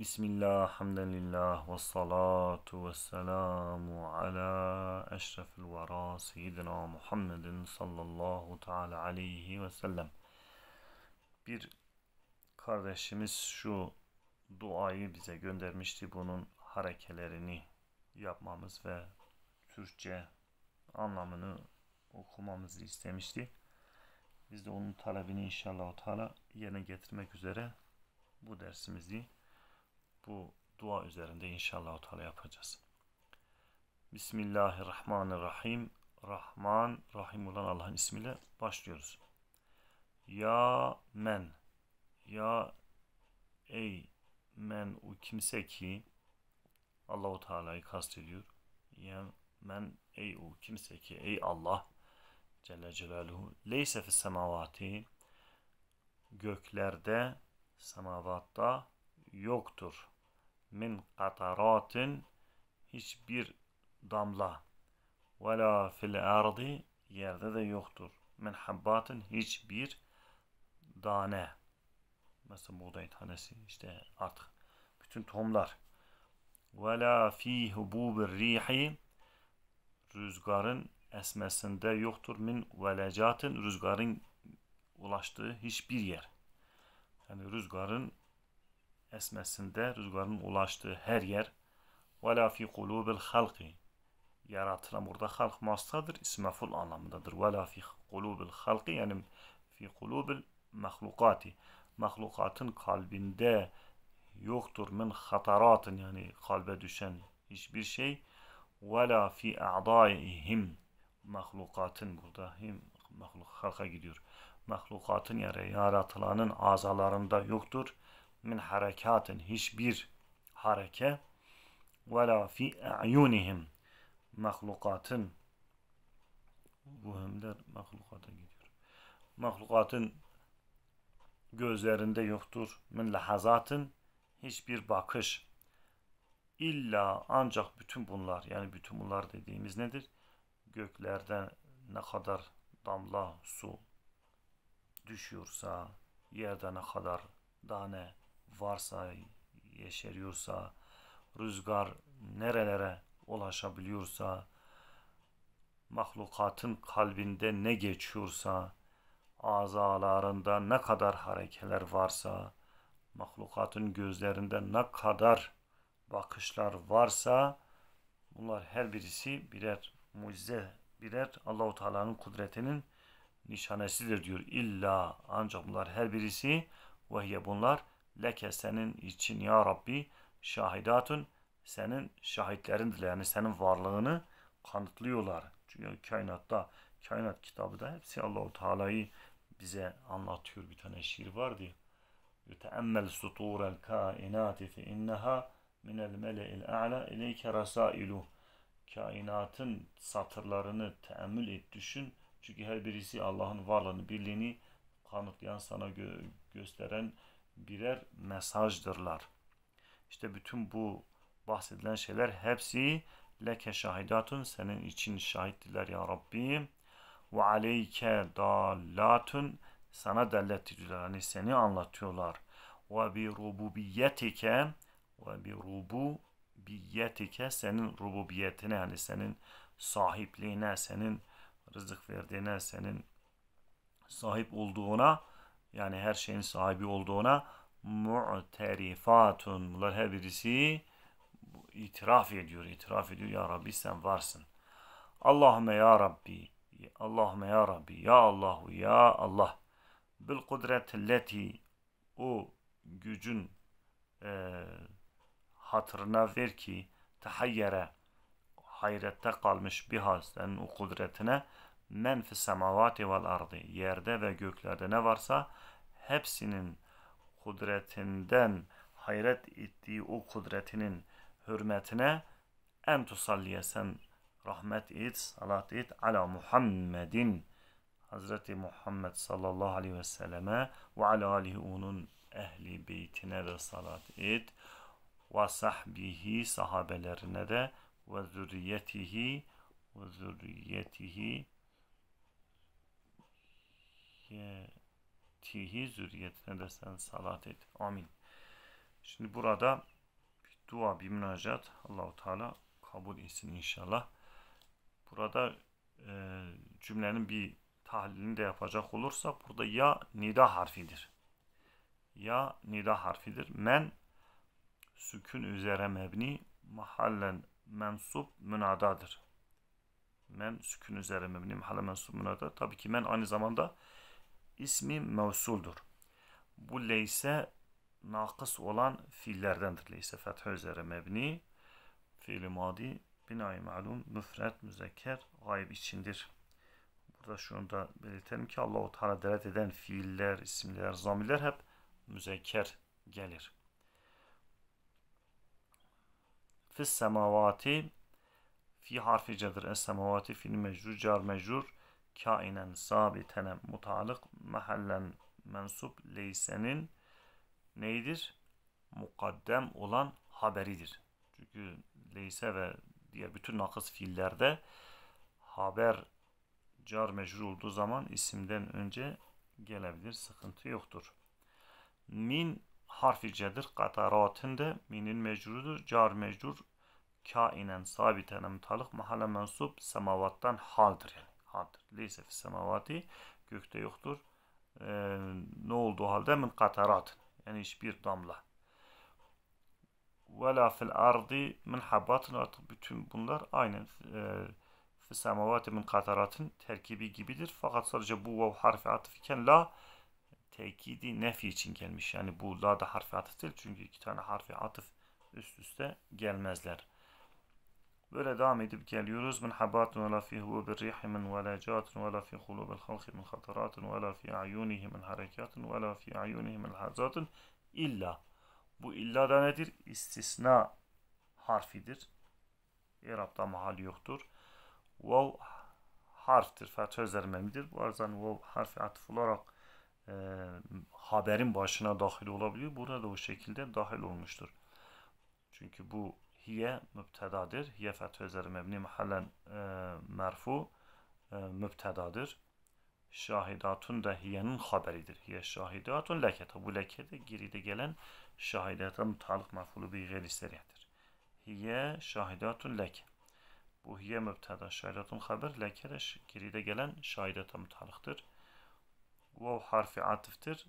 Bismillah, hamdülillah, ve salatu ve selamu ala eşrefil vera seyyidina Muhammedin sallallahu teala aleyhi ve sellem. Bir kardeşimiz şu duayı bize göndermişti. Bunun harekelerini yapmamız ve Türkçe anlamını okumamızı istemişti. Biz de onun talebini inşallah o yerine getirmek üzere bu dersimizi bu dua üzerinde inşallah Teala yapacağız. Bismillahirrahmanirrahim. Rahman, Rahim olan Allah'ın ismiyle başlıyoruz. Ya men, ya ey men o kimse ki Allahu Teala'yı kastediyor. Ya men ey o kimse ki ey Allah Celle Celaluhu leyse fis semavati göklerde semavatta yoktur min kataratin hiçbir damla ve la fil ardi yerde de yoktur. Min habbatin hiçbir tane. Mesela buğday tanesi işte artık bütün tohumlar. Ve la fi hububir rihi rüzgarın esmesinde yoktur. Min velecatin rüzgarın ulaştığı hiçbir yer. Yani rüzgarın esmesinde rüzgarın ulaştığı her yer وَلَا فِي قُلُوبِ halki, Yaratılan burada halk mastadır, ismeful anlamındadır. وَلَا فِي قُلُوبِ halki, yani fi قُلُوبِ mahlukati mahlukatın kalbinde yoktur min hataratın yani kalbe düşen hiçbir şey ve la fi a'daihim mahlukatın burada him mahluk halka gidiyor mahlukatın yani yaratılanın azalarında yoktur min harekatin hiçbir hareke ve la fi a'yunihim mahlukatın bu vuhimler mahlukata gidiyor. Mahlukatın gözlerinde yoktur. Min lahazatın hiçbir bakış. İlla ancak bütün bunlar yani bütün bunlar dediğimiz nedir? Göklerden ne kadar damla su düşüyorsa yerde ne kadar tane varsa, yeşeriyorsa, rüzgar nerelere ulaşabiliyorsa, mahlukatın kalbinde ne geçiyorsa, azalarında ne kadar harekeler varsa, mahlukatın gözlerinde ne kadar bakışlar varsa, bunlar her birisi birer mucize, birer Allahu Teala'nın kudretinin nişanesidir diyor. İlla ancak bunlar her birisi ve bunlar leke senin için ya Rabbi şahidatun senin şahitlerindir. Yani senin varlığını kanıtlıyorlar. Çünkü kainatta, kainat kitabı da hepsi Allahu Teala'yı bize anlatıyor. Bir tane şiir var diye. Teemmel suturel kainati fe inneha minel mele'il a'la ileyke rasailu. Kainatın satırlarını teemmül et, düşün. Çünkü her birisi Allah'ın varlığını, birliğini kanıtlayan, sana gö gösteren, birer mesajdırlar. İşte bütün bu bahsedilen şeyler hepsi leke şahidatun senin için şahittiler ya Rabbi ve aleyke dalatun sana dellet ediyorlar. Yani seni anlatıyorlar. Ve bi rububiyetike ve bi rububiyetike senin rububiyetine yani senin sahipliğine, senin rızık verdiğine, senin sahip olduğuna yani her şeyin sahibi olduğuna mu'terifatun. Bunlar her birisi itiraf ediyor. itiraf ediyor. Ya Rabbi sen varsın. Allahümme ya Rabbi. Allahümme ya Rabbi. Ya Allahu ya Allah. Bil kudretilleti o gücün e, hatırına ver ki tahayyere hayrette kalmış bir hastanın o kudretine men fis semavati vel ardı yerde ve göklerde ne varsa hepsinin kudretinden hayret ettiği o kudretinin hürmetine en tusalliye sen rahmet et, salat et ala Muhammedin Hazreti Muhammed sallallahu aleyhi ve selleme ve ala alihi onun ehli beytine de salat et ve sahbihi sahabelerine de ve zürriyetihi ve zürriyetihi zürriyetihi zürriyetine de sen salat et. Amin. Şimdi burada bir dua, bir münacat Allahu Teala kabul etsin inşallah. Burada e, cümlenin bir tahlilini de yapacak olursak burada ya nida harfidir. Ya nida harfidir. Men sükün üzere mebni mahallen mensup münadadır. Men sükün üzere mebni mahallen mensup münadadır. Tabii ki men aynı zamanda ismi mevsuldur. Bu leyse nakıs olan fiillerdendir. Leyse fethe üzere mebni, fiili madi, binayı malum, müfret, müzekker, gayb içindir. Burada şunu da belirtelim ki Allah-u Teala delalet eden fiiller, isimler, zamirler hep müzekker gelir. Fis semavati fi harfi cedir. Es semavati fil mecrur, car mecrur kainen sabitene mutalık mahallen mensup leysenin neydir? Mukaddem olan haberidir. Çünkü leyse ve diğer bütün nakıs fiillerde haber car mecrur olduğu zaman isimden önce gelebilir. Sıkıntı yoktur. Min harfi cedir. Kataratın da minin mecrurudur. Car mecrur kainen sabitene mutalık mahalle mensup semavattan haldir. Yani andır. Leyse fis semavati gökte yoktur. Ee, ne oldu halde min katarat. Yani hiçbir damla. Ve la fil ardi min habatın artık bütün bunlar aynen e, fis semavati min kataratın terkibi gibidir. Fakat sadece bu vav harfi atıf iken la tekidi nefi için gelmiş. Yani bu la da harfi atıf değil. Çünkü iki tane harfi atıf üst üste gelmezler. Böyle devam edip geliyoruz. Min habatun ve la fi hububirrihim ve la catun ve la fi hulubil halki min hataratun ve la fi ayunihi min harekatun ve la fi ayunihi min hazatun illa. Bu illa da nedir? İstisna harfidir. İrab'da mahal yoktur. Vav harftir. Fetha özermemidir. Bazen vav harfi atıf olarak e, haberin başına dahil olabiliyor. Burada da o şekilde dahil olmuştur. Çünkü bu hiye mübtedadır. Hiye fethu üzeri mebni mahallen e, merfu e, mübtedadır. Şahidatun da hiyenin haberidir. Hiye şahidatun lekete. Bu lekete geride gelen şahidata mutalık mefulu bir gayri seriyedir. Hiye şahidatun leke. Bu hiye mübteda. Şahidatun haber leke de geride gelen şahidata mutalıktır. Vav harfi atıftır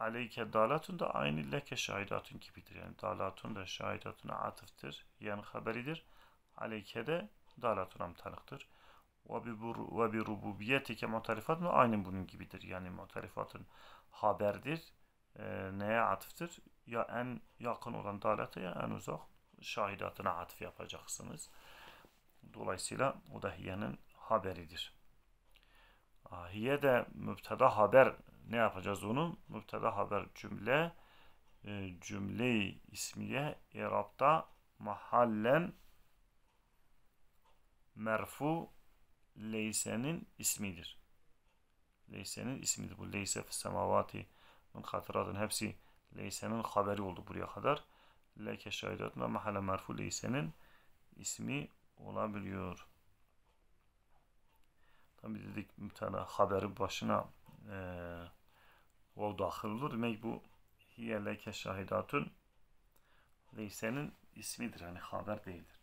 aleyke dalatun da aynı leke şahidatun gibidir. Yani dalatun da şahidatuna atıftır. Yani haberidir. Aleyke de dalatuna mutanıktır. Ve bi rububiyetike mutarifat mı? aynı bunun gibidir. Yani mutarifatın haberdir. E, neye atıftır? Ya en yakın olan dalata ya en uzak şahidatına atıf yapacaksınız. Dolayısıyla o da hiyenin haberidir. Hiye de mübteda haber ne yapacağız onu? Müpteda haber cümle e, cümleyi ismiye irabta mahallen merfu leysenin ismidir. Leysenin ismidir. Bu leyse semavati min hatıratın hepsi leysenin haberi oldu buraya kadar. Leke şahidatın ve mahalle merfu leysenin ismi olabiliyor. Tabi dedik müptela haberi başına eee o dahıldır. Demek bu hiye leke şahidatun Veysel'in ismidir. Hani haber değildir.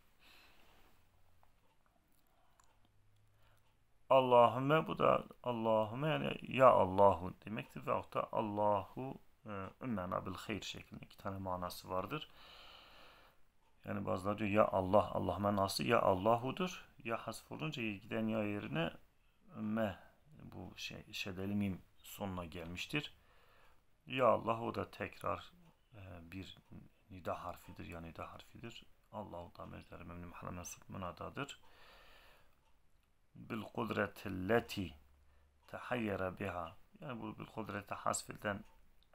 Allahümme bu da Allahümme yani ya Allahu demektir. Veyahut da Allahu e, ümmena bil hayr şeklinde iki tane manası vardır. Yani bazıları diyor ya Allah, Allah manası ya Allahudur. Ya hasf olunca giden ya yerine ümme bu şey, şedeli sonuna gelmiştir. Ya Allah o da tekrar e, bir nida harfidir ya nida harfidir. Allahu da mezleri memnun hala mensup münadadır. Bil kudreti leti tehayyere biha. Yani bu bil kudreti hasfilden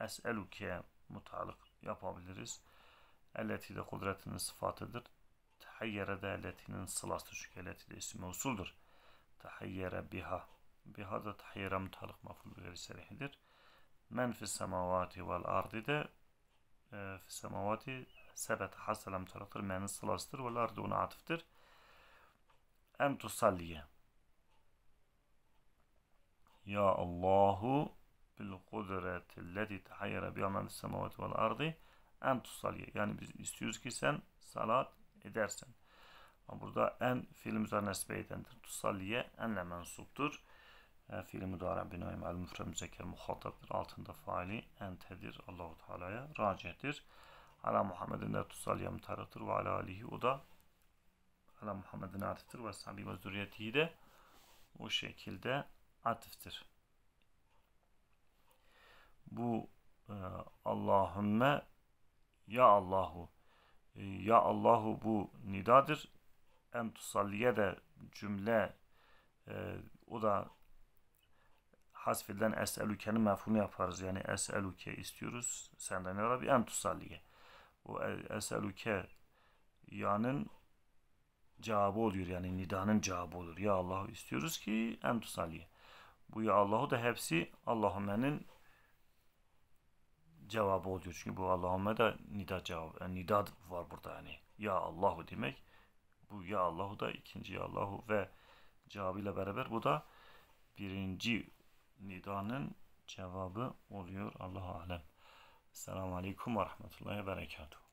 es'eluke mutalık yapabiliriz. Elleti de kudretinin sıfatıdır. Tehayyere de elletinin sılası çünkü elleti de ismi usuldur. Tehayyere biha. Biha da tehayyere mutalık maful bir serihidir. Men fis semavati vel ardi de e, fis semavati sebet haselem taraftır. Menin sılasıdır. Vel ardi ona atıftır. En tusalliye. Ya Allahu bil kudreti leti tehayyere bi amel semavati vel ardi en tusalliye. Yani biz istiyoruz ki sen salat edersen. Burada en film üzerine nesbe edendir. Tusalliye enle mensuptur fiili müdara bina imel müfre müzekker muhataptır. Altında faili entedir. Allahu Teala'ya racihtir. Ala Muhammed'in de tusal yamtarattır ve ala alihi o da ala Muhammed'in atıftır ve sahibi ve zürriyetihi de o şekilde atıftır. Bu e, Allahümme ya Allahu e, ya Allahu bu nidadır. En tusalliye de cümle e, o da hasfinden es'elüke'nin mefhulunu yaparız. Yani es'elüke istiyoruz. Senden ya Rabbi en tusalliye. Bu es'elüke yanın cevabı oluyor. Yani nidanın cevabı olur. Ya Allah istiyoruz ki en tusalliye. Bu ya Allah'u da hepsi Allahüme'nin cevabı oluyor. Çünkü bu Allahümme de nida cevabı. Yani e, nida var burada yani. Ya Allahu demek. Bu ya Allahu da ikinci ya Allahu ve cevabıyla beraber bu da birinci nidanın cevabı oluyor Allah alem. Selamun Aleyküm ve Rahmetullahi ve Berekatuhu.